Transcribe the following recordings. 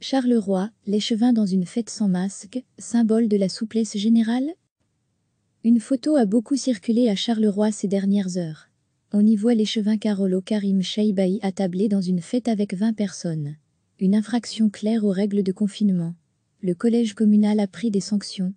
Charleroi, l'échevin dans une fête sans masque, symbole de la souplesse générale Une photo a beaucoup circulé à Charleroi ces dernières heures. On y voit l'échevin Carolo Karim Shaibahi attablé dans une fête avec 20 personnes. Une infraction claire aux règles de confinement. Le collège communal a pris des sanctions.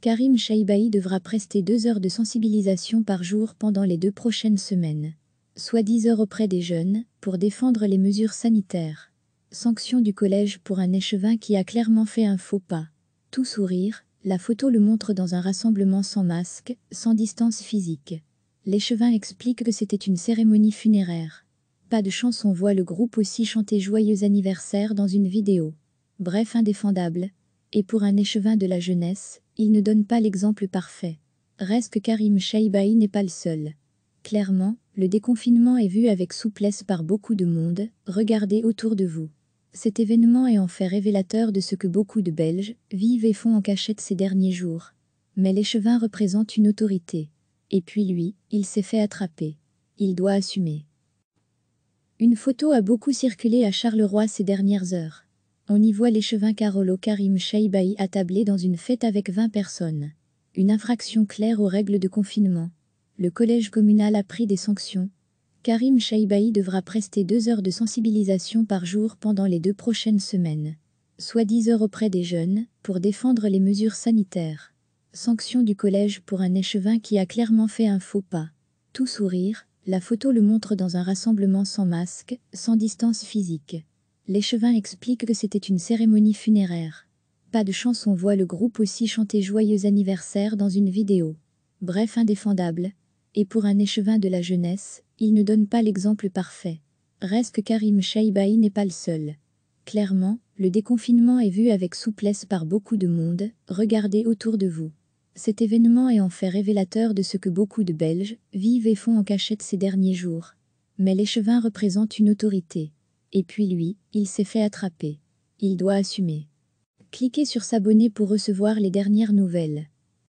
Karim Sheibaï devra prester deux heures de sensibilisation par jour pendant les deux prochaines semaines, soit dix heures auprès des jeunes, pour défendre les mesures sanitaires. Sanction du collège pour un échevin qui a clairement fait un faux pas. Tout sourire, la photo le montre dans un rassemblement sans masque, sans distance physique. L'échevin explique que c'était une cérémonie funéraire. Pas de chance on voit le groupe aussi chanter joyeux anniversaire dans une vidéo. Bref indéfendable. Et pour un échevin de la jeunesse, il ne donne pas l'exemple parfait. Reste que Karim Shaibaï n'est pas le seul. Clairement, le déconfinement est vu avec souplesse par beaucoup de monde, regardez autour de vous. Cet événement est en fait révélateur de ce que beaucoup de Belges vivent et font en cachette ces derniers jours. Mais l'échevin représente une autorité. Et puis lui, il s'est fait attraper. Il doit assumer. Une photo a beaucoup circulé à Charleroi ces dernières heures. On y voit l'échevin Carolo Karim Sheibai attablé dans une fête avec 20 personnes. Une infraction claire aux règles de confinement. Le collège communal a pris des sanctions, Karim Shaibahi devra prester deux heures de sensibilisation par jour pendant les deux prochaines semaines, soit 10 heures auprès des jeunes, pour défendre les mesures sanitaires. Sanction du collège pour un échevin qui a clairement fait un faux pas. Tout sourire, la photo le montre dans un rassemblement sans masque, sans distance physique. L'échevin explique que c'était une cérémonie funéraire. Pas de chanson, voit le groupe aussi chanter joyeux anniversaire dans une vidéo. Bref, indéfendable, et pour un échevin de la jeunesse, il ne donne pas l'exemple parfait. Reste que Karim Shaibahi n'est pas le seul. Clairement, le déconfinement est vu avec souplesse par beaucoup de monde, regardez autour de vous. Cet événement est en fait révélateur de ce que beaucoup de Belges vivent et font en cachette ces derniers jours. Mais l'échevin représente une autorité. Et puis lui, il s'est fait attraper. Il doit assumer. Cliquez sur s'abonner pour recevoir les dernières nouvelles.